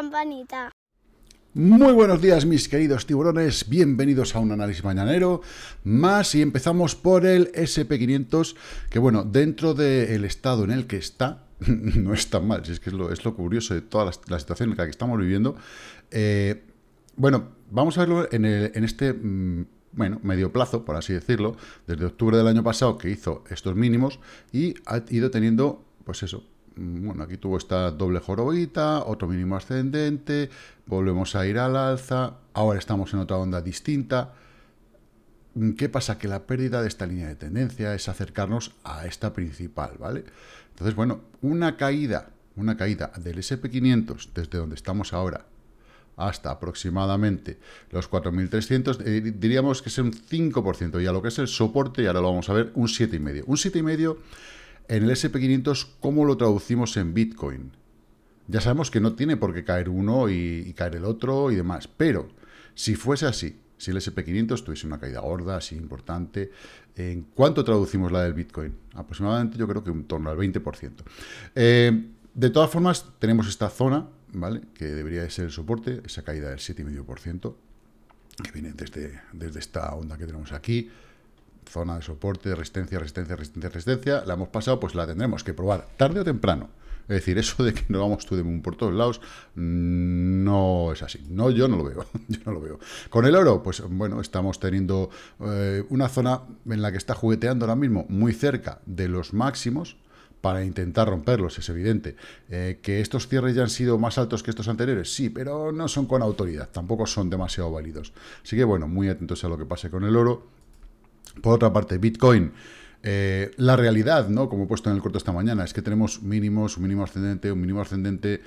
campanita. Muy buenos días mis queridos tiburones, bienvenidos a un análisis mañanero más y empezamos por el SP500 que bueno, dentro del estado en el que está, no está mal, si es que es lo, curioso de toda la, situación en la que estamos viviendo, eh, bueno, vamos a verlo en, este... Mm, bueno, medio plazo, por así decirlo, desde octubre del año pasado que hizo estos mínimos y ha ido teniendo, pues eso, bueno, aquí tuvo esta doble jorobita, otro mínimo ascendente, volvemos a ir al alza, ahora estamos en otra onda distinta. ¿Qué pasa? Que la pérdida de esta línea de tendencia es acercarnos a esta principal, ¿vale? Entonces, bueno, una caída, una caída del SP500 desde donde estamos ahora hasta aproximadamente los 4.300, eh, diríamos que es un 5%, ya lo que es el soporte, y ahora lo vamos a ver, un 7,5. Un 7,5 en el SP500 cómo lo traducimos en Bitcoin. Ya sabemos que no tiene por qué caer uno y, caer el otro y demás, pero si fuese así, si el SP500 tuviese una caída gorda, así importante, ¿en cuánto traducimos la del Bitcoin? Aproximadamente yo creo que en torno al 20%. Eh, de todas formas, tenemos esta zona, ¿vale? Que debería de ser el soporte, esa caída del 7,5%, que viene desde, desde esta onda que tenemos aquí zona de soporte, resistencia, resistencia, resistencia, resistencia, la hemos pasado, pues la tendremos que probar tarde o temprano. Es decir, eso de que no vamos tú de moon por todos lados, mm, no es así. No, yo no lo veo. Yo no lo veo. Con el oro, pues bueno, estamos teniendo eh, una zona en la que está jugueteando ahora mismo muy cerca de los máximos para intentar romperlos, es evidente. Eh, que estos cierres ya han sido más altos que estos anteriores, sí, pero no son con autoridad, tampoco son demasiado válidos. Así que bueno, muy atentos a lo que pase con el oro por otra parte, Bitcoin. Eh, la realidad, ¿no? Como he puesto en el corto esta mañana, es que tenemos mínimos, un mínimo ascendente, un mínimo ascendente.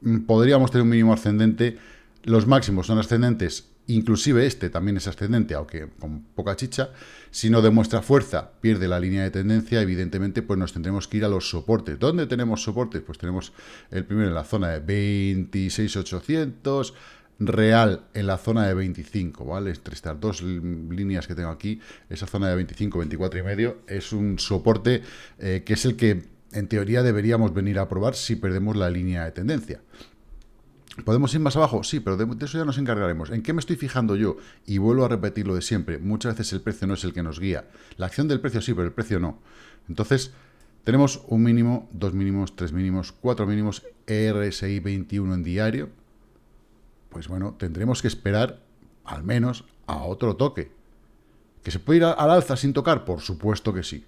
Mm, podríamos tener un mínimo ascendente. Los máximos son ascendentes. Inclusive este también es ascendente, aunque con poca chicha. Si no demuestra fuerza, pierde la línea de tendencia, evidentemente, pues nos tendremos que ir a los soportes. ¿Dónde tenemos soportes? Pues tenemos el primero en la zona de 26,800, real en la zona de 25, ¿vale? Entre estas dos líneas que tengo aquí, esa zona de 25, 24 y medio, es un soporte eh, que es el que en teoría deberíamos venir a probar si perdemos la línea de tendencia. ¿Podemos ir más abajo? Sí, pero de, eso ya nos encargaremos. ¿En qué me estoy fijando yo? Y vuelvo a repetir lo de siempre. Muchas veces el precio no es el que nos guía. La acción del precio sí, pero el precio no. Entonces, tenemos un mínimo, dos mínimos, tres mínimos, cuatro mínimos, e RSI 21 en diario pues bueno, tendremos que esperar al menos a otro toque. ¿Que se puede ir al alza sin tocar? Por supuesto que sí.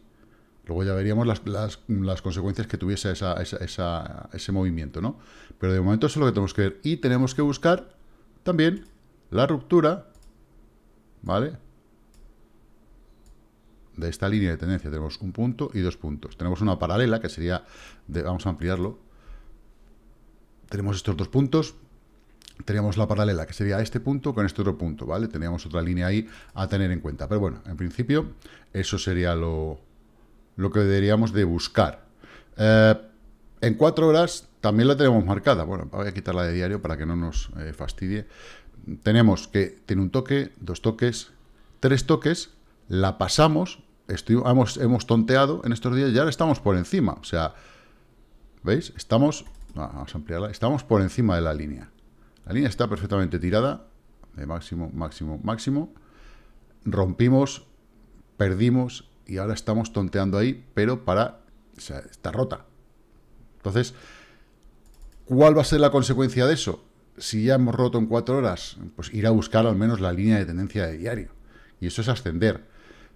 Luego ya veríamos las, consecuencias que tuviese ese movimiento, ¿no? Pero de momento eso es lo que tenemos que ver. Y tenemos que buscar también la ruptura, ¿vale? De esta línea de tendencia. Tenemos un punto y dos puntos. Tenemos una paralela que sería, vamos a ampliarlo. Tenemos estos dos puntos, teníamos la paralela, que sería este punto con este otro punto, ¿vale? Teníamos otra línea ahí a tener en cuenta. Pero bueno, en principio, eso sería lo, lo que deberíamos de buscar. Eh, en cuatro horas también la tenemos marcada. Bueno, voy a quitarla de diario para que no nos eh, fastidie. Tenemos que tiene un toque, dos toques, tres toques, la pasamos, hemos, hemos tonteado en estos días y ahora estamos por encima. O sea, ¿veis? Estamos, vamos a ampliarla, estamos por encima de la línea. La línea está perfectamente tirada, de máximo, máximo, máximo. Rompimos, perdimos y ahora estamos tonteando ahí, pero para... O está rota. Entonces, ¿cuál va a ser la consecuencia de eso? Si ya hemos roto en cuatro horas, pues ir a buscar al menos la línea de tendencia de diario. Y eso es ascender.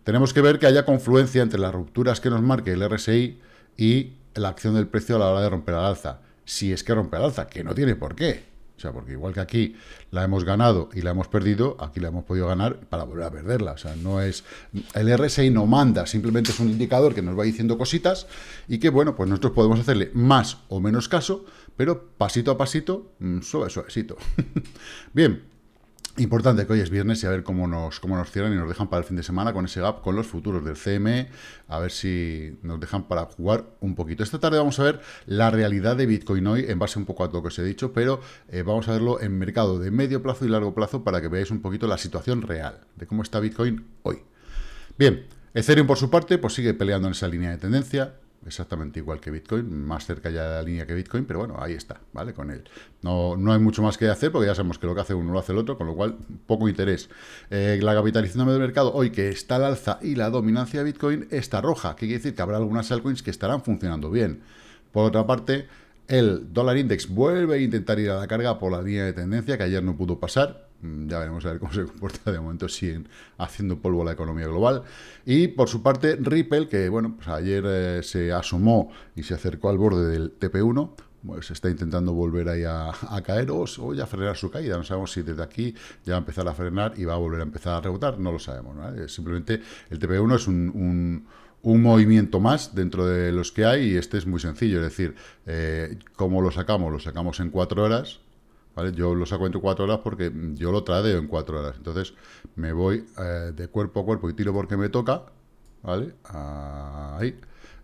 Tenemos que ver que haya confluencia entre las rupturas que nos marque el RSI y la acción del precio a la hora de romper al alza. Si es que rompe al alza, que no tiene por qué. O sea, porque igual que aquí la hemos ganado y la hemos perdido, aquí la hemos podido ganar para volver a perderla. O sea, no es. El RSI no manda, simplemente es un indicador que nos va diciendo cositas y que, bueno, pues nosotros podemos hacerle más o menos caso, pero pasito a pasito, mm, suave, suavecito. Bien, Importante que hoy es viernes y a ver cómo nos, cómo nos cierran y nos dejan para el fin de semana con ese gap con los futuros del CME, a ver si nos dejan para jugar un poquito. Esta tarde vamos a ver la realidad de Bitcoin hoy en base un poco a todo lo que os he dicho, pero eh, vamos a verlo en mercado de medio plazo y largo plazo para que veáis un poquito la situación real de cómo está Bitcoin hoy. Bien, Ethereum por su parte pues sigue peleando en esa línea de tendencia, exactamente igual que Bitcoin, más cerca ya de la línea que Bitcoin, pero bueno, ahí está, ¿vale? Con él. No, no hay mucho más que hacer porque ya sabemos que lo que hace uno lo hace el otro, con lo cual poco interés. Eh, la capitalización del mercado hoy que está al alza y la dominancia de Bitcoin está roja, que quiere decir que habrá algunas altcoins que estarán funcionando bien. Por otra parte, el dólar index vuelve a intentar ir a la carga por la línea de tendencia que ayer no pudo pasar, Mm, ya veremos a ver cómo se comporta de momento, siguen haciendo polvo a la economía global. Y por su parte, Ripple, que bueno, pues ayer eh, se asomó y se acercó al borde del TP1, pues está intentando volver ahí a, caer o, ya frenar su caída. No sabemos si desde aquí ya va a empezar a frenar y va a volver a empezar a rebotar, no lo sabemos. Eh, simplemente el TP1 es un, movimiento más dentro de los que hay y este es muy sencillo, es decir, eh, ¿cómo lo sacamos? Lo sacamos en cuatro horas, yo lo saco entre cuatro horas porque yo lo tradeo en cuatro horas. Entonces me voy eh, de cuerpo a cuerpo y tiro porque me toca, ¿vale? Ahí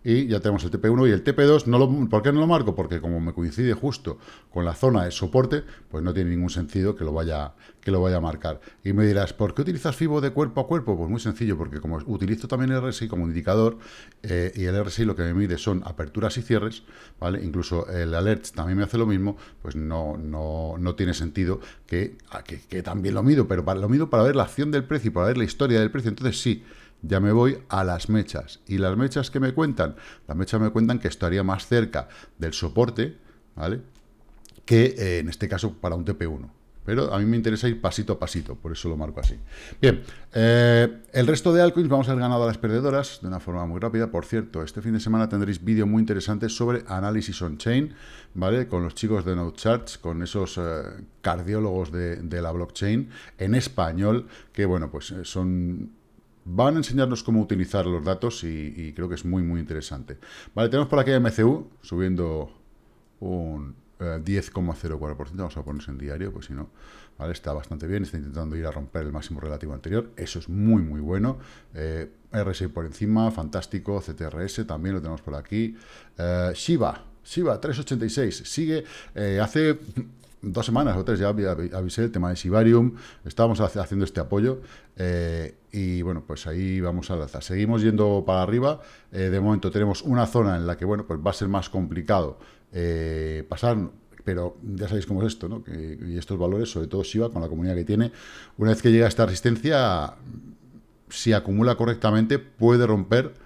y ya tenemos el TP1 y el TP2. No ¿Por qué no lo marco? Porque como me coincide justo con la zona de soporte, pues no tiene ningún sentido que lo vaya, que lo vaya a marcar. Y me dirás, ¿por qué utilizas FIBO de cuerpo a cuerpo? Pues muy sencillo, porque como utilizo también el RSI como indicador, eh, y el RSI lo que me mide son aperturas y cierres, ¿vale? Incluso el alert también me hace lo mismo, pues no, no, no tiene sentido que, también lo mido, pero lo mido para ver la acción del precio y para ver la historia del precio. Entonces sí, ya me voy a las mechas. ¿Y las mechas que me cuentan? Las mechas me cuentan que estaría más cerca del soporte, ¿vale? Que eh, en este caso para un TP1. Pero a mí me interesa ir pasito a pasito, por eso lo marco así. Bien, eh, el resto de altcoins vamos a haber ganado a las perdedoras de una forma muy rápida. Por cierto, este fin de semana tendréis vídeo muy interesante sobre análisis on-chain, ¿vale? Con los chicos de NodeCharts. con esos eh, cardiólogos de, de la blockchain en español, que bueno, pues son van a enseñarnos cómo utilizar los datos y, creo que es muy, muy interesante. Vale, tenemos por aquí MCU subiendo un 10,04%. Eh, Vamos a ponerse en diario, pues si no, vale, está bastante bien. Está intentando ir a romper el máximo relativo anterior. Eso es muy, muy bueno. Eh, RSI por encima, fantástico. CTRS también lo tenemos por aquí. Eh, Shiba, Shiba 386 sigue, eh, hace dos semanas o tres ya avisé el tema de Sibarium, estábamos haciendo este apoyo eh, y bueno, pues ahí vamos a alza. Seguimos yendo para arriba, eh, de momento tenemos una zona en la que bueno, pues va a ser más complicado eh, pasar, pero ya sabéis cómo es esto, y estos valores, sobre todo Shiba, con la comunidad que tiene, una vez que llega esta resistencia, si acumula correctamente, puede romper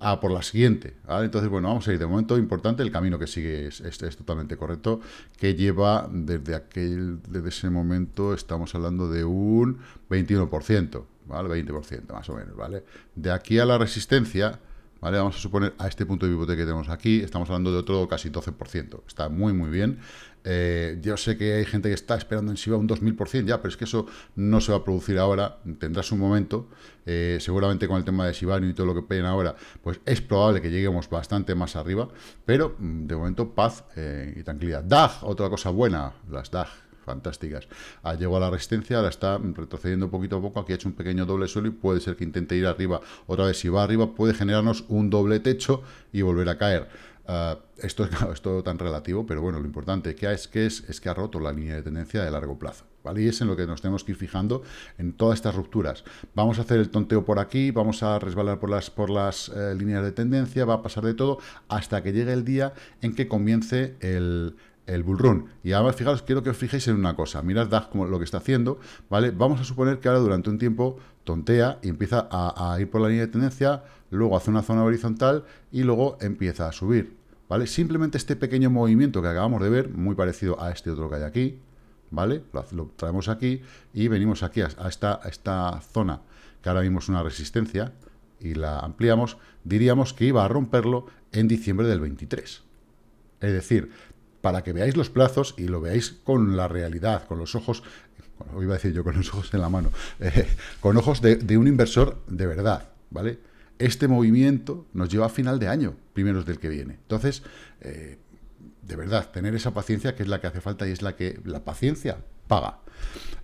a por la siguiente. ¿vale? Entonces, bueno, vamos a ir. De momento, importante, el camino que sigue es, es, totalmente correcto, que lleva desde, aquel, desde ese momento, estamos hablando de un 21%, ¿vale? 20% más o menos, ¿vale? De aquí a la resistencia, ¿vale? Vamos a suponer a este punto de pivote que tenemos aquí, estamos hablando de otro casi 12%. Está muy, muy bien. Eh, yo sé que hay gente que está esperando en SIBA un 2000%, ya, pero es que eso no se va a producir ahora, Tendrás un momento. Eh, seguramente con el tema de Shiba y todo lo que piden ahora, pues es probable que lleguemos bastante más arriba, pero mm, de momento paz eh, y tranquilidad. DAG, otra cosa buena, las DAG fantásticas. Ha ah, llegó a la resistencia, ahora está retrocediendo poquito a poco, aquí ha hecho un pequeño doble suelo y puede ser que intente ir arriba. Otra vez, si va arriba, puede generarnos un doble techo y volver a caer. Ah, esto es todo tan relativo, pero bueno, lo importante que es que es, que ha roto la línea de tendencia de largo plazo. ¿Vale? Y es en lo que nos tenemos que ir fijando en todas estas rupturas. Vamos a hacer el tonteo por aquí, vamos a resbalar por las, por las eh, líneas de tendencia, va a pasar de todo hasta que llegue el día en que comience el, el bullrun... Y además, fijaros, quiero que os fijéis en una cosa. Mirad como lo que está haciendo, ¿vale? Vamos a suponer que ahora durante un tiempo tontea y empieza a, ir por la línea de tendencia, luego hace una zona horizontal y luego empieza a subir, ¿vale? Simplemente este pequeño movimiento que acabamos de ver, muy parecido a este otro que hay aquí, ¿vale? Lo, traemos aquí y venimos aquí a, esta, esta zona, que ahora vimos una resistencia, y la ampliamos, diríamos que iba a romperlo en diciembre del 23. Es decir, para que veáis los plazos y lo veáis con la realidad, con los ojos, iba a decir yo con los ojos en la mano, eh, con ojos de, un inversor de verdad, ¿vale? Este movimiento nos lleva a final de año, primeros del que viene. Entonces, eh, de verdad, tener esa paciencia que es la que hace falta y es la que la paciencia paga.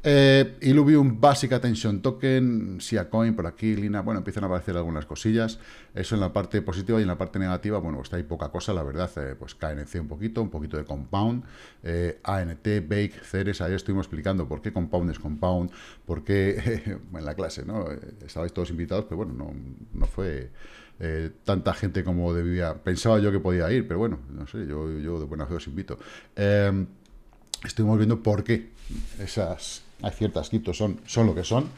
Eh, un Basic Attention Token, coin por aquí, Lina, bueno, empiezan a aparecer algunas cosillas, eso en la parte positiva y en la parte negativa, bueno, está pues ahí poca cosa, la verdad, eh, pues KNC un poquito, un poquito de Compound, eh, ANT, Bake, Ceres, ayer estuvimos explicando por qué Compound es Compound, por qué, en la clase, ¿no? Eh, estabais todos invitados, pero bueno, no, fue... tanta gente como debía. Pensaba yo que podía ir, pero bueno, no sé, yo, yo de buena fe os invito. Em, estuvimos viendo por qué esas, hay ciertas criptos son, son lo que son.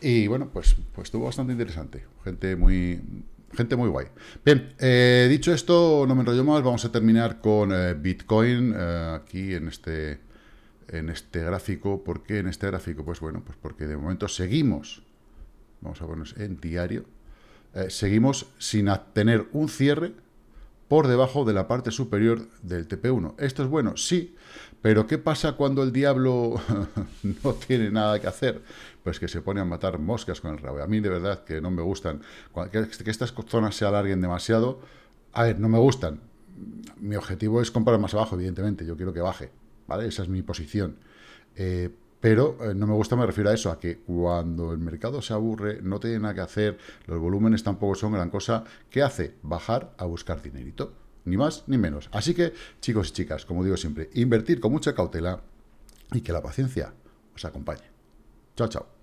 Y bueno, pues, pues estuvo bastante interesante. Gente muy, gente muy guay. Bien, eh, dicho esto, no me enrollo más. Vamos a terminar con eh, Bitcoin eh, aquí en este, en este gráfico. ¿Por qué en este gráfico? Pues bueno, pues porque de momento seguimos. Vamos a ponernos en diario. seguimos sin tener un cierre por debajo de la parte superior del TP1. ¿Esto es bueno? Sí, pero ¿qué pasa cuando el diablo no tiene nada que hacer? Pues que se pone a matar moscas con el rabo. A mí de verdad que no me gustan. Que estas zonas se alarguen demasiado, a ver, no me gustan. Mi objetivo es comprar más abajo, evidentemente. Yo quiero que baje, ¿vale? Esa es mi posición. Eh, pero eh, no me gusta, me refiero a eso, a que cuando el mercado se aburre, no tiene nada que hacer, los volúmenes tampoco son gran cosa, ¿qué hace? Bajar a buscar dinerito, ni más ni menos. Así que, chicos y chicas, como digo siempre, invertir con mucha cautela y que la paciencia os acompañe. Chao, chao.